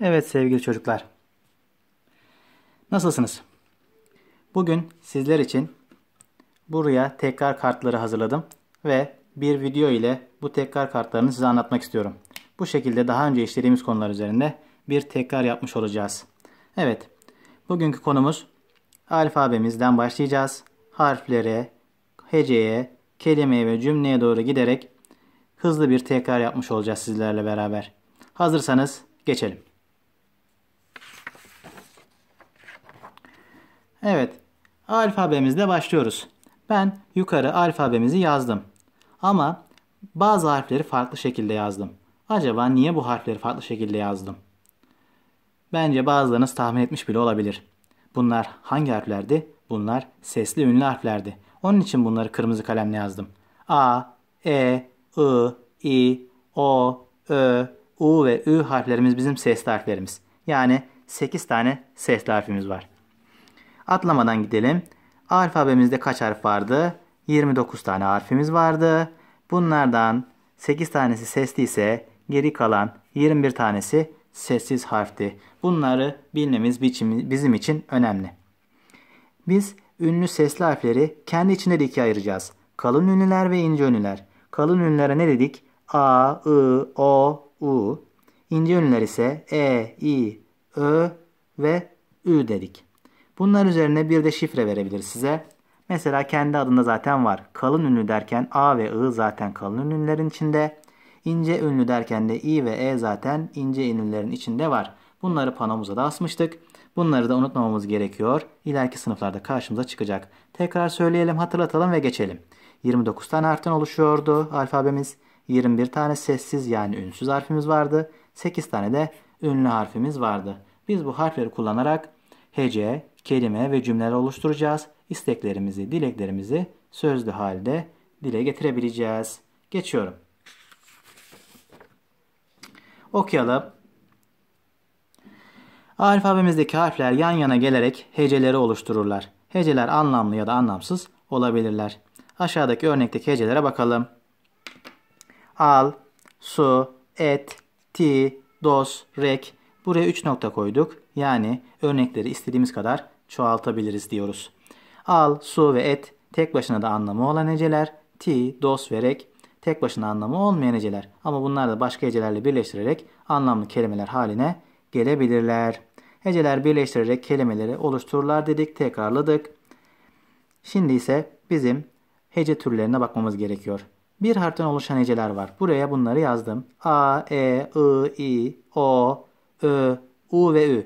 Evet sevgili çocuklar. Nasılsınız? Bugün sizler için buraya tekrar kartları hazırladım ve bir video ile bu tekrar kartlarını size anlatmak istiyorum. Bu şekilde daha önce işlediğimiz konular üzerinde bir tekrar yapmış olacağız. Evet, bugünkü konumuz alfabemizden başlayacağız. Harflere, heceye, kelimeye ve cümleye doğru giderek hızlı bir tekrar yapmış olacağız sizlerle beraber. Hazırsanız geçelim. Evet, alfabemizle başlıyoruz. Ben yukarı alfabemizi yazdım. Ama bazı harfleri farklı şekilde yazdım. Acaba niye bu harfleri farklı şekilde yazdım? Bence bazılarınız tahmin etmiş bile olabilir. Bunlar hangi harflerdi? Bunlar sesli ünlü harflerdi. Onun için bunları kırmızı kalemle yazdım. A, E, I, I, O, Ö, U ve Ü harflerimiz bizim sesli harflerimiz. Yani 8 tane sesli harfimiz var. Atlamadan gidelim. alfabemizde kaç harf vardı? 29 tane harfimiz vardı. Bunlardan 8 tanesi sesli ise geri kalan 21 tanesi sessiz harfti. Bunları bilmemiz bizim için önemli. Biz ünlü sesli harfleri kendi içinde de ikiye ayıracağız. Kalın ünlüler ve ince ünlüler. Kalın ünlülere ne dedik? A, I, O, U. İnce ünlüler ise E, I, Ö ve Ü dedik. Bunlar üzerine bir de şifre verebilir size. Mesela kendi adında zaten var. Kalın ünlü derken A ve I zaten kalın ünlülerin içinde. İnce ünlü derken de i ve e zaten ince ünlülerin içinde var. Bunları panomuza da asmıştık. Bunları da unutmamamız gerekiyor. İleriki sınıflarda karşımıza çıkacak. Tekrar söyleyelim, hatırlatalım ve geçelim. 29 tane harften oluşuyordu alfabemiz. 21 tane sessiz yani ünsüz harfimiz vardı. 8 tane de ünlü harfimiz vardı. Biz bu harfleri kullanarak hece, kelime ve cümleler oluşturacağız. İsteklerimizi, dileklerimizi sözlü halde dile getirebileceğiz. Geçiyorum. Okuyalım. Alfabemizdeki harfler yan yana gelerek heceleri oluştururlar. Heceler anlamlı ya da anlamsız olabilirler. Aşağıdaki örnekteki hecelere bakalım. Al, su, et, ti, dos, rek. Buraya 3 nokta koyduk. Yani örnekleri istediğimiz kadar çoğaltabiliriz diyoruz. Al, su ve et tek başına da anlamı olan heceler. Ti, dos ve rek tek başına anlamı olmayan heceler. Ama bunlar da başka hecelerle birleştirerek anlamlı kelimeler haline gelebilirler. Heceler birleştirerek kelimeleri oluştururlar dedik, tekrarladık. Şimdi ise bizim hece türlerine bakmamız gerekiyor. Bir harften oluşan heceler var. Buraya bunları yazdım. A, E, I, I, O, Ö, U ve Ü.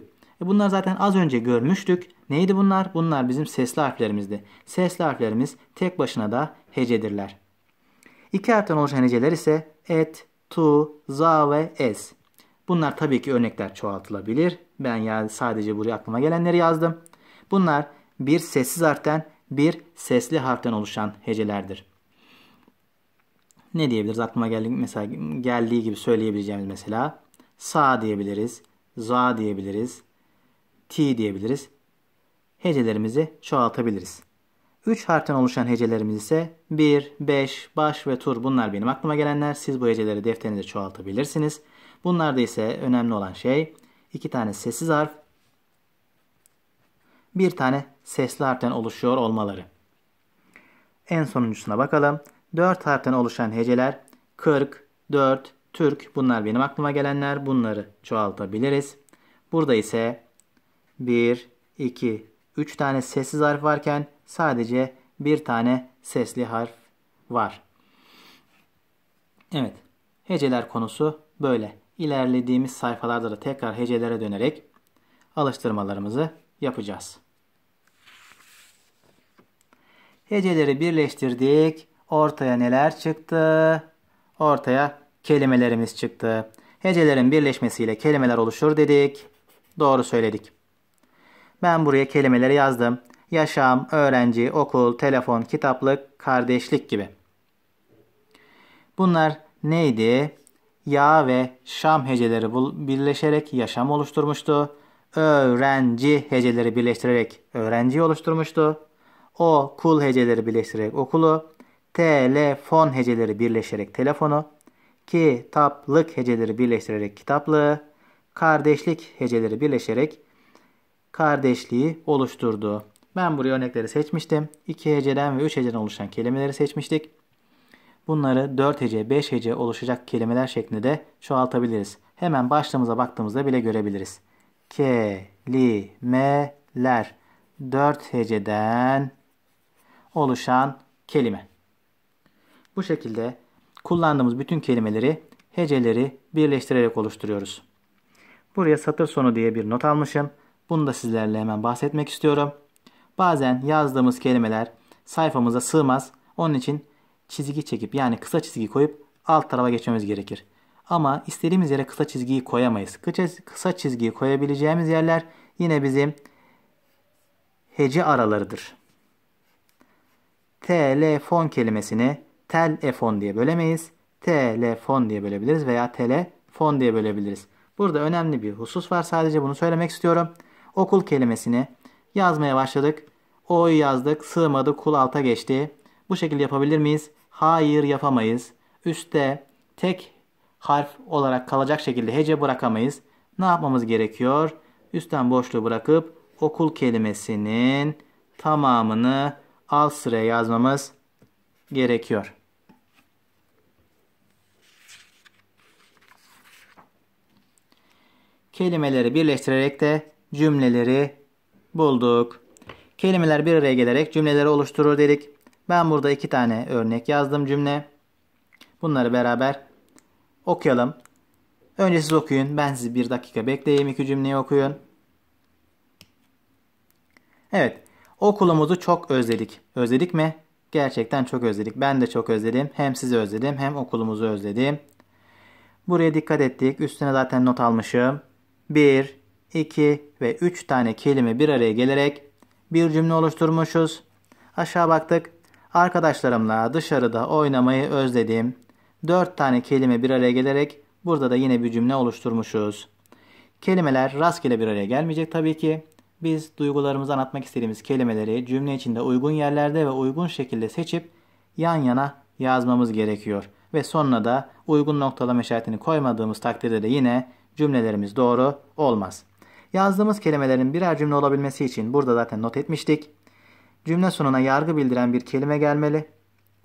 E, bunlar zaten az önce görmüştük. Neydi bunlar? Bunlar bizim sesli harflerimizdi. Sesli harflerimiz tek başına da hecedirler. İki harften oluşan heceler ise et, tu, za ve es. Bunlar tabii ki örnekler çoğaltılabilir. Ben yani sadece buraya aklıma gelenleri yazdım. Bunlar bir sessiz harften bir sesli harften oluşan hecelerdir. Ne diyebiliriz? Aklıma geldi, mesela geldiği gibi söyleyebileceğimiz mesela sa diyebiliriz, za diyebiliriz, ti diyebiliriz hecelerimizi çoğaltabiliriz. 3 harften oluşan hecelerimiz ise 1, 5, baş ve tur bunlar benim aklıma gelenler. Siz bu heceleri defterinize çoğaltabilirsiniz. Bunlarda ise önemli olan şey 2 tane sessiz harf, bir tane sesli harften oluşuyor olmaları. En sonuncusuna bakalım. 4 harften oluşan heceler 40, 4, Türk bunlar benim aklıma gelenler. Bunları çoğaltabiliriz. Burada ise 1, 2, 3 tane sessiz harf varken sadece bir tane sesli harf var. Evet, heceler konusu böyle. İlerlediğimiz sayfalarda da tekrar hecelere dönerek alıştırmalarımızı yapacağız. Heceleri birleştirdik. Ortaya neler çıktı? Ortaya kelimelerimiz çıktı. Hecelerin birleşmesiyle kelimeler oluşur dedik. Doğru söyledik. Ben buraya kelimeleri yazdım. Yaşam, öğrenci, okul, telefon, kitaplık, kardeşlik gibi. Bunlar neydi? Ya ve Şam heceleri birleşerek yaşam oluşturmuştu. Öğrenci heceleri birleştirerek öğrenciyi oluşturmuştu. O kul heceleri birleştirerek okulu. Telefon heceleri birleşerek telefonu. Kitaplık heceleri birleştirerek kitaplığı. Kardeşlik heceleri birleşerek kardeşliği oluşturdu. Ben buraya örnekleri seçmiştim. 2 heceden ve 3 heceden oluşan kelimeleri seçmiştik. Bunları 4 hece, 5 hece oluşacak kelimeler şeklinde de çoğaltabiliriz. Hemen başlığımıza baktığımızda bile görebiliriz. Kelimeler. 4 heceden oluşan kelime. Bu şekilde kullandığımız bütün kelimeleri, heceleri birleştirerek oluşturuyoruz. Buraya satır sonu diye bir not almışım. Bunu da sizlerle hemen bahsetmek istiyorum. Bazen yazdığımız kelimeler sayfamıza sığmaz. Onun için çizgi çekip yani kısa çizgi koyup alt tarafa geçmemiz gerekir. Ama istediğimiz yere kısa çizgiyi koyamayız. Kısa çizgiyi koyabileceğimiz yerler yine bizim hece aralarıdır. Telefon kelimesini telefon diye bölemeyiz. Telefon diye bölebiliriz veya telefon diye bölebiliriz. Burada önemli bir husus var. Sadece bunu söylemek istiyorum okul kelimesini yazmaya başladık. O'yu yazdık, sığmadı, kul alta geçti. Bu şekilde yapabilir miyiz? Hayır yapamayız. Üste tek harf olarak kalacak şekilde hece bırakamayız. Ne yapmamız gerekiyor? Üstten boşluğu bırakıp okul kelimesinin tamamını alt sıraya yazmamız gerekiyor. Kelimeleri birleştirerek de cümleleri bulduk. Kelimeler bir araya gelerek cümleleri oluşturur dedik. Ben burada iki tane örnek yazdım cümle. Bunları beraber okuyalım. Önce siz okuyun. Ben sizi bir dakika bekleyeyim. iki cümleyi okuyun. Evet. Okulumuzu çok özledik. Özledik mi? Gerçekten çok özledik. Ben de çok özledim. Hem sizi özledim hem okulumuzu özledim. Buraya dikkat ettik. Üstüne zaten not almışım. 1, 2 ve 3 tane kelime bir araya gelerek bir cümle oluşturmuşuz. Aşağı baktık. Arkadaşlarımla dışarıda oynamayı özledim. 4 tane kelime bir araya gelerek burada da yine bir cümle oluşturmuşuz. Kelimeler rastgele bir araya gelmeyecek tabii ki. Biz duygularımızı anlatmak istediğimiz kelimeleri cümle içinde uygun yerlerde ve uygun şekilde seçip yan yana yazmamız gerekiyor. Ve sonuna da uygun noktalama işaretini koymadığımız takdirde de yine cümlelerimiz doğru olmaz. Yazdığımız kelimelerin birer cümle olabilmesi için burada zaten not etmiştik. Cümle sonuna yargı bildiren bir kelime gelmeli.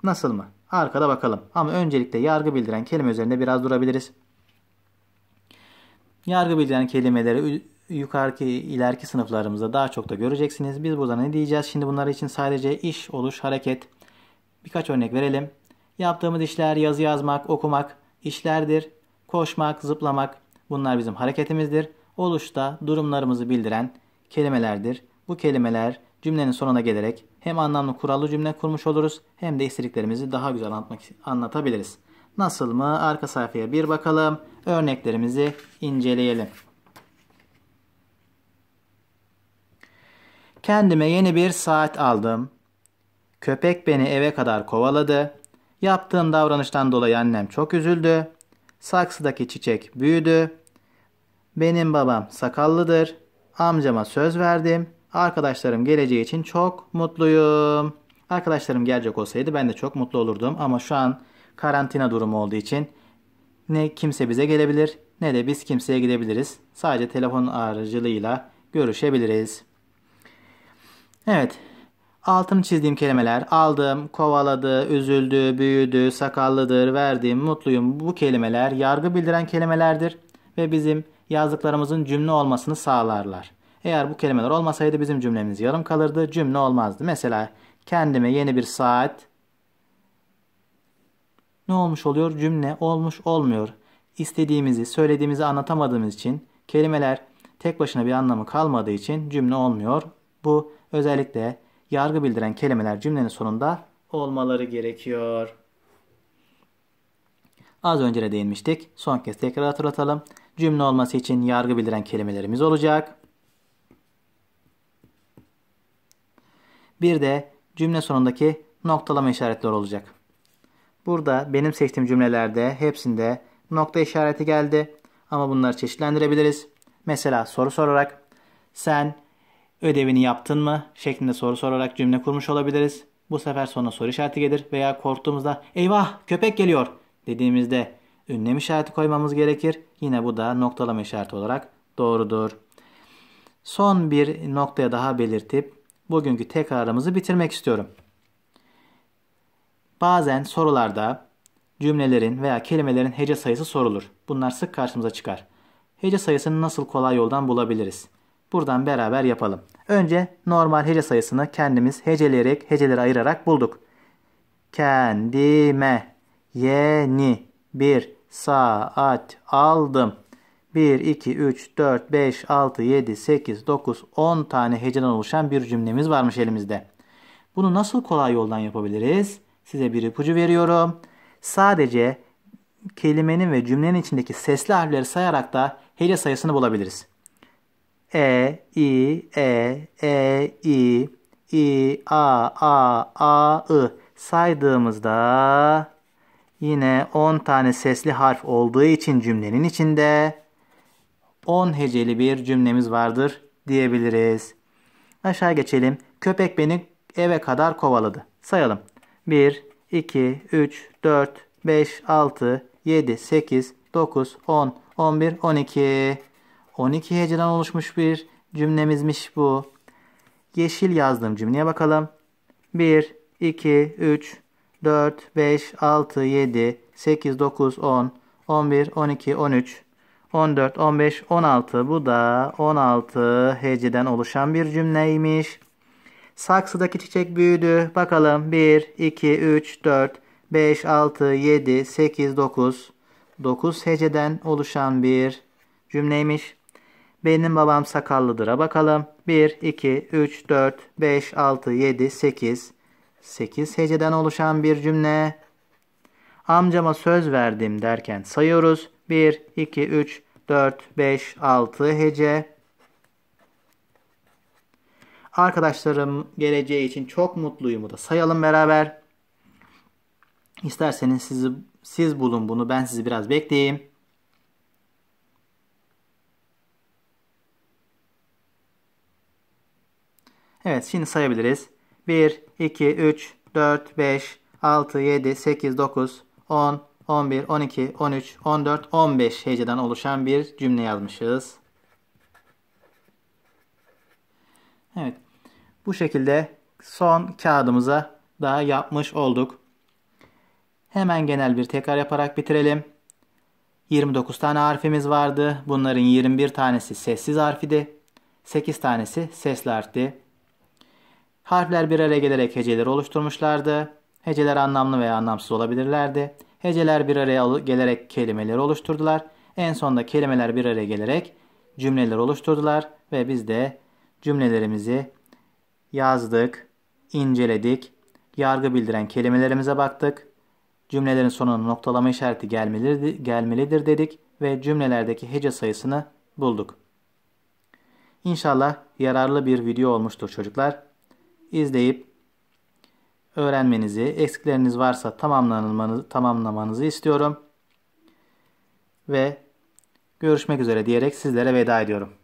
Nasıl mı? Arkada bakalım. Ama öncelikle yargı bildiren kelime üzerinde biraz durabiliriz. Yargı bildiren kelimeleri yukarıki ileriki sınıflarımızda daha çok da göreceksiniz. Biz burada ne diyeceğiz? Şimdi bunlar için sadece iş, oluş, hareket birkaç örnek verelim. Yaptığımız işler yazı yazmak, okumak işlerdir. Koşmak, zıplamak bunlar bizim hareketimizdir oluşta durumlarımızı bildiren kelimelerdir. Bu kelimeler cümlenin sonuna gelerek hem anlamlı kurallı cümle kurmuş oluruz hem de istediklerimizi daha güzel anlatmak, anlatabiliriz. Nasıl mı? Arka sayfaya bir bakalım. Örneklerimizi inceleyelim. Kendime yeni bir saat aldım. Köpek beni eve kadar kovaladı. Yaptığım davranıştan dolayı annem çok üzüldü. Saksıdaki çiçek büyüdü. Benim babam sakallıdır. Amcama söz verdim. Arkadaşlarım geleceği için çok mutluyum. Arkadaşlarım gelecek olsaydı ben de çok mutlu olurdum ama şu an karantina durumu olduğu için ne kimse bize gelebilir ne de biz kimseye gidebiliriz. Sadece telefon aracılığıyla görüşebiliriz. Evet. altım çizdiğim kelimeler aldım, kovaladı, üzüldü, büyüdü, sakallıdır, verdim, mutluyum bu kelimeler yargı bildiren kelimelerdir ve bizim yazdıklarımızın cümle olmasını sağlarlar. Eğer bu kelimeler olmasaydı bizim cümlemiz yarım kalırdı, cümle olmazdı. Mesela kendime yeni bir saat ne olmuş oluyor? Cümle olmuş olmuyor. İstediğimizi, söylediğimizi anlatamadığımız için kelimeler tek başına bir anlamı kalmadığı için cümle olmuyor. Bu özellikle yargı bildiren kelimeler cümlenin sonunda olmaları gerekiyor. Az önce de değinmiştik. Son kez tekrar hatırlatalım. Cümle olması için yargı bildiren kelimelerimiz olacak. Bir de cümle sonundaki noktalama işaretleri olacak. Burada benim seçtiğim cümlelerde hepsinde nokta işareti geldi. Ama bunları çeşitlendirebiliriz. Mesela soru sorarak sen ödevini yaptın mı şeklinde soru sorarak cümle kurmuş olabiliriz. Bu sefer sonra soru işareti gelir veya korktuğumuzda eyvah köpek geliyor dediğimizde ünlem işareti koymamız gerekir. Yine bu da noktalama işareti olarak doğrudur. Son bir noktaya daha belirtip bugünkü tekrarımızı bitirmek istiyorum. Bazen sorularda cümlelerin veya kelimelerin hece sayısı sorulur. Bunlar sık karşımıza çıkar. Hece sayısını nasıl kolay yoldan bulabiliriz? Buradan beraber yapalım. Önce normal hece sayısını kendimiz heceleyerek hecelere ayırarak bulduk. Kendime, yeni, bir saat aldım. 1, 2, 3, 4, 5, 6, 7, 8, 9, 10 tane heceden oluşan bir cümlemiz varmış elimizde. Bunu nasıl kolay yoldan yapabiliriz? Size bir ipucu veriyorum. Sadece kelimenin ve cümlenin içindeki sesli harfleri sayarak da hece sayısını bulabiliriz. E, I, E, E, I, I, A, A, A, I saydığımızda yine 10 tane sesli harf olduğu için cümlenin içinde 10 heceli bir cümlemiz vardır diyebiliriz. Aşağı geçelim. Köpek beni eve kadar kovaladı. Sayalım. 1, 2, 3, 4, 5, 6, 7, 8, 9, 10, 11, 12. 12 heceden oluşmuş bir cümlemizmiş bu. Yeşil yazdım cümleye bakalım. 1, 2, 3, 4, 5, 6, 7, 8, 9, 10, 11, 12, 13, 14, 15, 16. Bu da 16 heceden oluşan bir cümleymiş. Saksıdaki çiçek büyüdü. Bakalım 1, 2, 3, 4, 5, 6, 7, 8, 9. 9 heceden oluşan bir cümleymiş. Benim babam sakallıdır'a bakalım. 1, 2, 3, 4, 5, 6, 7, 8. 8 heceden oluşan bir cümle. Amcama söz verdim derken sayıyoruz. 1, 2, 3, 4, 5, 6 hece. Arkadaşlarım geleceği için çok mutluyum da sayalım beraber. İsterseniz sizi, siz bulun bunu. Ben sizi biraz bekleyeyim. Evet şimdi sayabiliriz. 1, 2, 3, 4, 5, 6, 7, 8, 9, 10, 11, 12, 13, 14, 15 heceden oluşan bir cümle yazmışız. Evet. Bu şekilde son kağıdımıza daha yapmış olduk. Hemen genel bir tekrar yaparak bitirelim. 29 tane harfimiz vardı. Bunların 21 tanesi sessiz harfiydi. 8 tanesi sesli harfti. Harfler bir araya gelerek heceleri oluşturmuşlardı. Heceler anlamlı veya anlamsız olabilirlerdi. Heceler bir araya gelerek kelimeleri oluşturdular. En sonunda kelimeler bir araya gelerek cümleler oluşturdular ve biz de cümlelerimizi yazdık, inceledik, yargı bildiren kelimelerimize baktık. Cümlelerin sonuna noktalama işareti gelmelidir, gelmelidir dedik ve cümlelerdeki hece sayısını bulduk. İnşallah yararlı bir video olmuştur çocuklar izleyip öğrenmenizi, eksikleriniz varsa tamamlanmanızı, tamamlamanızı istiyorum. Ve görüşmek üzere diyerek sizlere veda ediyorum.